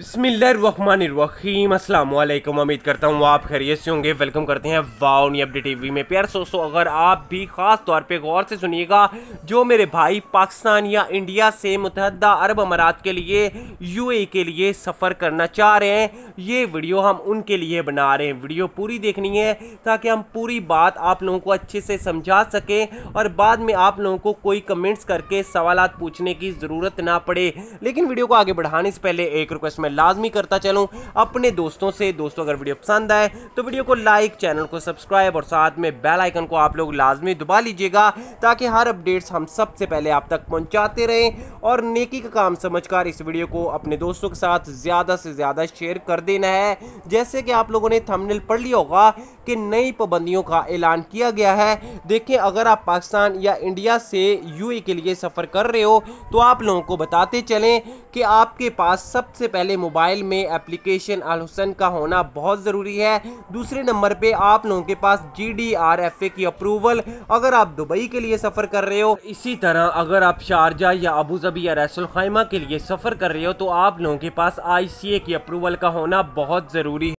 बिसमीम अस्सलाम वालेकुम उम्मीद करता हूँ आप खैरियत से होंगे वेलकम करते हैं वाउनी अपडेट टीवी में प्यार सोसो अगर आप भी ख़ास तौर पे गौर से सुनिएगा जो मेरे भाई पाकिस्तान या इंडिया से मुतहद अरब अमारात के लिए यूएई के लिए सफ़र करना चाह रहे हैं ये वीडियो हम उनके लिए बना रहे हैं वीडियो पूरी देखनी है ताकि हम पूरी बात आप लोगों को अच्छे से समझा सकें और बाद में आप लोगों को कोई कमेंट्स करके सवाल पूछने की ज़रूरत ना पड़े लेकिन वीडियो को आगे बढ़ाने से पहले एक रिक्वेस्ट में मैं लाजमी करता चलूँ अपने दोस्तों से दोस्तों अगर वीडियो पसंद आए तो वीडियो को लाइक चैनल को सब्सक्राइब और साथ में बेल आइकन को आप लोग लाजमी दबा लीजिएगा ताकि हर अपडेट्स हम सबसे पहले आप तक पहुँचाते रहें और नेकी का काम समझ कर इस वीडियो को अपने दोस्तों के साथ ज़्यादा से ज़्यादा शेयर कर देना है जैसे कि आप लोगों ने थमनिल पढ़ लिया होगा कि नई पाबंदियों का ऐलान किया गया है देखें अगर आप पाकिस्तान या इंडिया से यूए के लिए सफ़र कर रहे हो तो आप लोगों को बताते चलें कि आपके पास सबसे पहले मोबाइल में एप्लीकेशन अलहसन का होना बहुत ज़रूरी है दूसरे नंबर पे आप लोगों के पास G D R F A की अप्रूवल अगर आप दुबई के लिए सफ़र कर रहे हो इसी तरह अगर आप शारजा या अबू जबी या रैसलखैमा के लिए सफ़र कर रहे हो तो आप लोगों के पास आई सी ए की अप्रूवल का होना बहुत ज़रूरी है